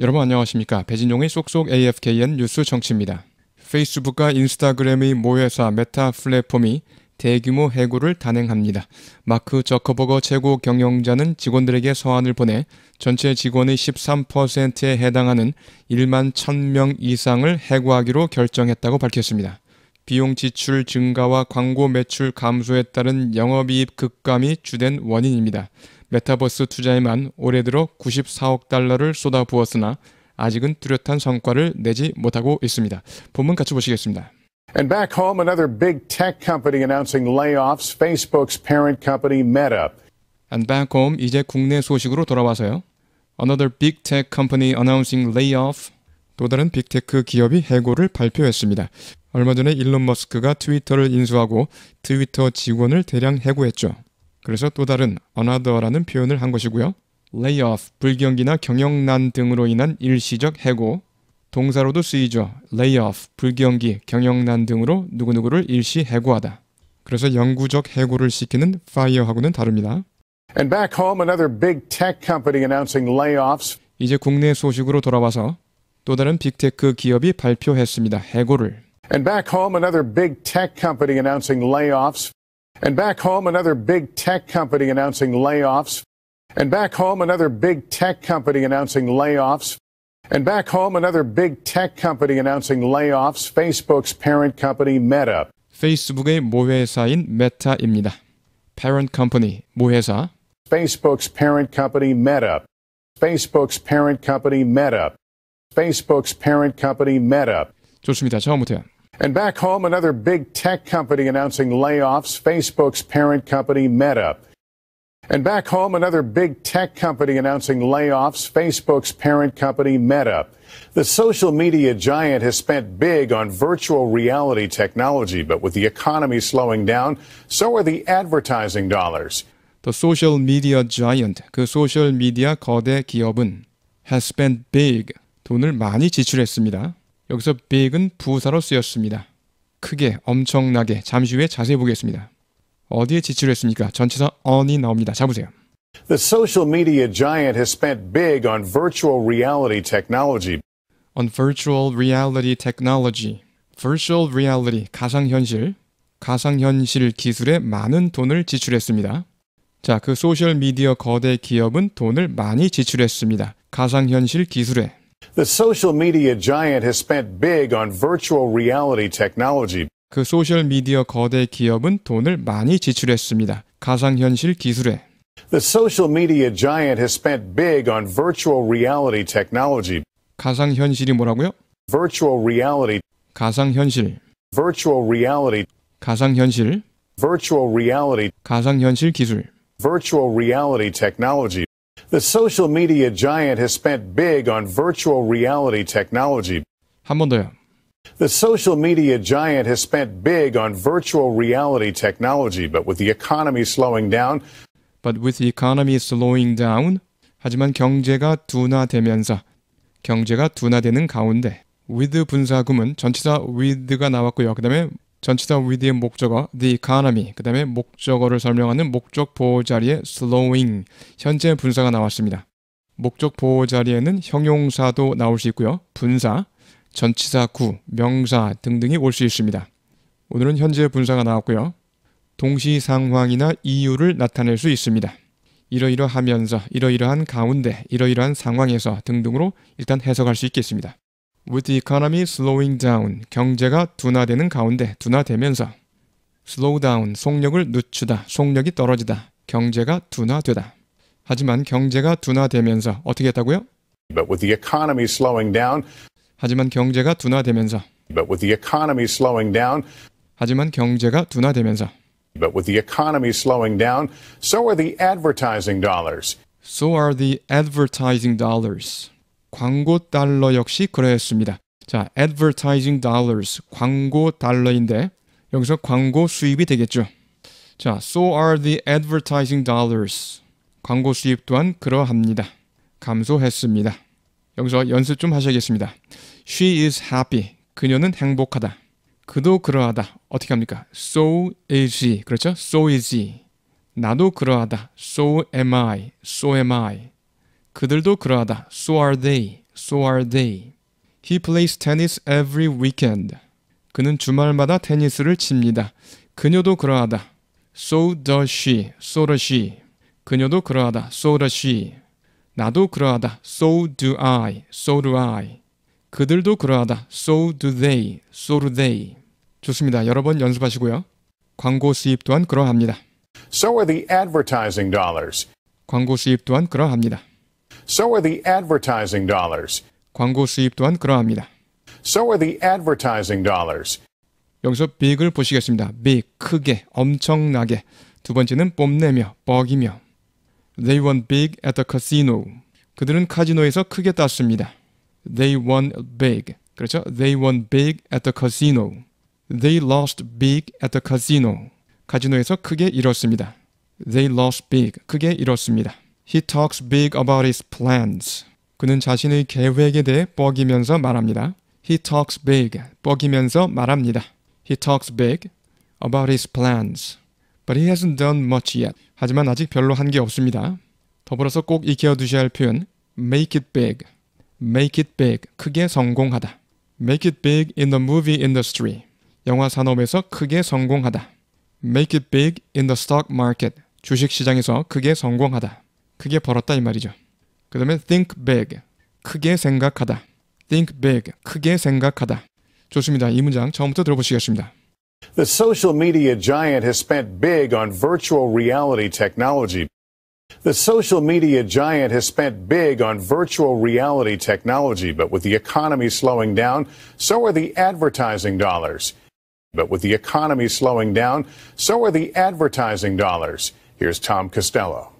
여러분 안녕하십니까. 배진용의 쏙쏙 AFKN 뉴스 정치입니다. 페이스북과 인스타그램의 모회사 메타 플랫폼이 대규모 해고를 단행합니다. 마크 저커버거 최고 경영자는 직원들에게 서한을 보내 전체 직원의 13%에 해당하는 1만 1000명 이상을 해고하기로 결정했다고 밝혔습니다. 비용 지출 증가와 광고 매출 감소에 따른 영업이익 급감이 주된 원인입니다. 메타버스 투자에만 올해 들어 94억 달러를 쏟아부었으나 아직은 뚜렷한 성과를 내지 못하고 있습니다. 본문 같이 보시겠습니다. And back home, another big tech company announcing layoffs. Facebook's parent company Meta. And back home, 이제 국내 소식으로 돌아와서요. Another big tech company announcing layoff. 또 다른 빅테크 기업이 해고를 발표했습니다. 얼마 전에 일론 머스크가 트위터를 인수하고 트위터 직원을 대량 해고했죠. 그래서 또 다른 another라는 표현을 한 것이고요. layoff, 불경기나 경영난 등으로 인한 일시적 해고, 동사로도 쓰이죠. layoff, 불경기, 경영난 등으로 누구누구를 일시 해고하다. 그래서 영구적 해고를 시키는 fire하고는 다릅니다. And back home, another big tech company announcing layoffs. 이제 국내 소식으로 돌아와서 또 다른 빅테크 기업이 발표했습니다. 해고를. And back home, another big tech company announcing layoffs. And back home, another big tech company announcing layoffs. And back home, another big tech company announcing layoffs. And back home, another big tech company announcing layoffs. Facebook's parent company, Meta. 페이스북의 모회사인 메타입니다. Parent company, 모회사. Facebook's parent company, Meta. Facebook's parent company, Meta. Facebook's parent company, Meta. 좋습니다. 처음부터요. And back home, another big tech company announcing layoffs, Facebook's parent company Meta. And back home, another big tech company announcing layoffs, Facebook's parent company Meta. The social media giant has spent big on virtual reality technology, but with the economy slowing down, so are the advertising dollars. The social media giant, 그 소셜 미디어 거대 기업은 has spent big, 돈을 많이 지출했습니다. 여기서 big은 부사로 쓰였습니다. 크게, 엄청나게, 잠시 후에 자세히 보겠습니다. 어디에 지출 했습니까? 전체사 on이 나옵니다. 잡으세요. The social media giant has spent big on virtual reality technology. On virtual reality technology. virtual reality 가상현실 가상현실 기술에 많은 돈을 지출했습니다. 자, 그 소셜 미디어 거대 기업은 돈을 많이 지출했습니다. 가상현실 기술에 The social media giant has spent big on virtual reality technology. 그 소셜 미디어 거대 기업은 돈을 많이 지출했습니다. 가상 현실 기술에 The social media giant has spent big on virtual reality technology. 가상 현실이 뭐라고요? Virtual reality. 가상 현실. Virtual reality. 가상 현실. Virtual reality. 가상 현실 기술. Virtual reality technology. The social media giant has spent big on virtual reality technology. 한 더요. The social media giant has spent big on virtual reality technology, but with the economy slowing down. But with the economy slowing down. 하지만 경제가 둔화되면서 경제가 둔화되는 가운데 with 분사구문 전치사 with가 나왔고요. 그다음에 전치사 with의 목적어, the economy, 그 다음에 목적어를 설명하는 목적 보호 자리에 slowing, 현재 분사가 나왔습니다. 목적 보호 자리에는 형용사도 나올 수 있고요. 분사, 전치사 구, 명사 등등이 올 수 있습니다. 오늘은 현재 분사가 나왔고요. 동시 상황이나 이유를 나타낼 수 있습니다. 이러이러하면서, 이러이러한 가운데, 이러이러한 상황에서 등등으로 일단 해석할 수 있겠습니다. With the economy slowing down, 경제가 둔화되는 가운데 둔화되면서 slow down, 속력을 늦추다, 속력이 떨어지다, 경제가 둔화되다. 하지만 경제가 둔화되면서 어떻게 했다고요? But with the economy slowing down. 하지만 경제가 둔화되면서. But with the economy slowing down. 하지만 경제가 둔화되면서. But with the economy slowing down, so are the advertising dollars. So are the advertising dollars. 광고 달러 역시 그러했습니다. 자, advertising dollars 광고 달러인데 여기서 광고 수입이 되겠죠. 자, so are the advertising dollars 광고 수입 또한 그러합니다. 감소했습니다. 여기서 연습 좀 하셔야겠습니다. She is happy. 그녀는 행복하다. 그도 그러하다. 어떻게 합니까? So is h e 그렇죠? So is he. 나도 그러하다. So am I. So am I. 그들도 그러하다. So are they. So are they. He plays tennis every weekend. 그는 주말마다 테니스를 칩니다. 그녀도 그러하다. So does she. So does she. 그녀도 그러하다. So does she. 나도 그러하다. So do I. So do I. 그들도 그러하다. So do they. So do they. 좋습니다. 여러 번 연습하시고요. 광고 수입 또한 그러합니다. So are the advertising dollars. 광고 수입 또한 그러합니다. So are the advertising dollars. 광고 수입 또한 그러합니다. So are the advertising dollars. 여기서 big을 보시겠습니다. big, 크게, 엄청나게. 두 번째는 뽐내며, 뻐기며. They won big at the casino. 그들은 카지노에서 크게 땄습니다. They won big. 그렇죠? They won big at the casino. They lost big at the casino. 카지노에서 크게 잃었습니다. They lost big. 크게 잃었습니다. He talks big about his plans. 그는 자신의 계획에 대해 뻐기면서 말합니다. He talks big. 뻐기면서 말합니다. He talks big about his plans. But he hasn't done much yet. 하지만 아직 별로 한 게 없습니다. 더불어서 꼭 익혀 두셔야 할 표현 make it big. make it big. 크게 성공하다. make it big in the movie industry. 영화 산업에서 크게 성공하다. make it big in the stock market. 주식 시장에서 크게 성공하다. 크게 벌었다 이 말이죠. 그 다음에 think big, 크게 생각하다. think big, 크게 생각하다. 좋습니다. 이 문장 처음부터 들어보시겠습니다. The social media giant has spent big on virtual reality technology. The social media giant has spent big on virtual reality technology, but with the economy slowing down, so are the advertising dollars. But with the economy slowing down, so are the advertising dollars. Here's Tom Costello.